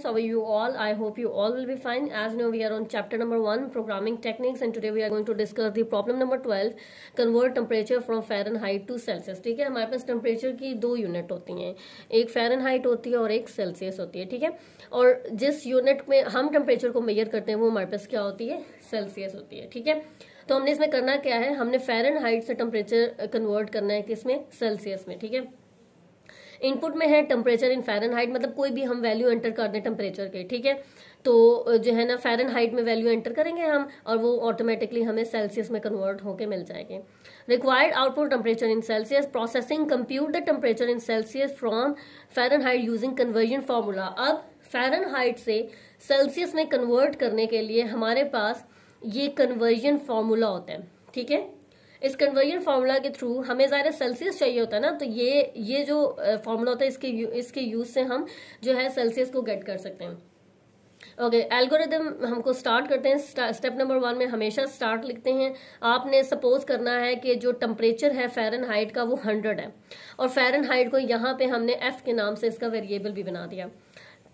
So how are you all? I hope you all will be fine. As you know, we are on chapter number 1, Programming Techniques and today we are going to discuss the problem number 12, Convert Temperature from Fahrenheit to Celsius. ठीक है हमारे पास temperature की दो unit होती हैं एक fahrenheit होती है और एक celsius होती है ठीक है और जिस unit में हम temperature को measure करते हैं वो हमारे पास क्या होती है celsius होती है ठीक है तो हमने इसमें करना क्या है हमने fahrenheit से temperature convert करना है किसमें celsius में ठीक है इनपुट में है टेम्परेचर इन फेरन हाइट मतलब कोई भी हम वैल्यू एंटर कर दें टेम्परेचर के ठीक है तो जो है ना फेरन हाइट में वैल्यू एंटर करेंगे हम और वो ऑटोमेटिकली हमें सेल्सियस में कन्वर्ट होकर मिल जाएंगे required output temperature in Celsius processing compute the temperature in Celsius from Fahrenheit using conversion formula अब फेरन हाइट से सेल्सियस में कन्वर्ट करने के लिए हमारे पास ये कन्वर्जन फार्मूला होता है ठीक है इस कन्वर्जन फार्मूला के थ्रू हमें ज़्यादा सेल्सियस चाहिए होता है ना तो ये ये जो फार्मूला होता है इसके इसके यूज से हम जो है सेल्सियस को गेट कर सकते हैं ओके okay, एल्गोरिदम हमको स्टार्ट करते हैं स्टेप नंबर वन में हमेशा स्टार्ट लिखते हैं आपने सपोज करना है कि जो टेम्परेचर है फेरन हाइट का वो हंड्रेड है और फेरन हाइट को यहाँ पे हमने एफ के नाम से इसका वेरिएबल भी बना दिया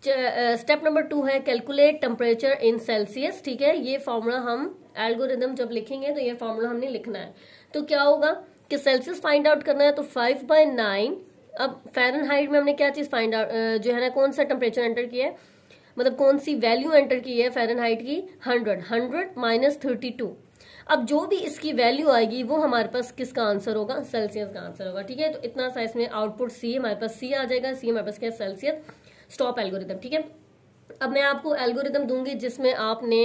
स्टेप नंबर टू है कैलकुलेट टेम्परेचर इन सेल्सियस ठीक है ये फॉर्मूला हम एल्गोरिदम जब लिखेंगे तो ये फॉर्मूला हमने लिखना है तो क्या होगा कि सेल्सियस फाइंड आउट करना है तो फाइव बाय नाइन अब हाइट में हमने क्या चीज़ फाइंड आउट जो है ना कौन सा टेम्परेचर एंटर किया है मतलब कौन सी वैल्यू एंटर की है हाइट की hundred hundred minus thirty two अब जो भी इसकी वैल्यू आएगी वो हमारे पास किसका आंसर होगा सेल्सियस का आंसर होगा ठीक है तो इतना सा इसमें आउटपुट सी हमारे पास सी आ जाएगा सी हमारे पास क्या सेल्सियस स्टॉप एल्गोरिदम ठीक है अब मैं आपको एल्गोरिदम दूंगी जिसमें आपने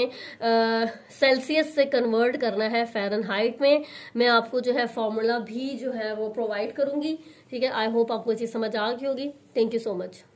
सेल्सियस से कन्वर्ट करना है फेरनहाइट में मैं आपको जो है फॉर्मूला भी जो है वो प्रोवाइड करूंगी ठीक है आई होप आपको ये चीज़ समझ आ गई होगी थैंक यू सो मच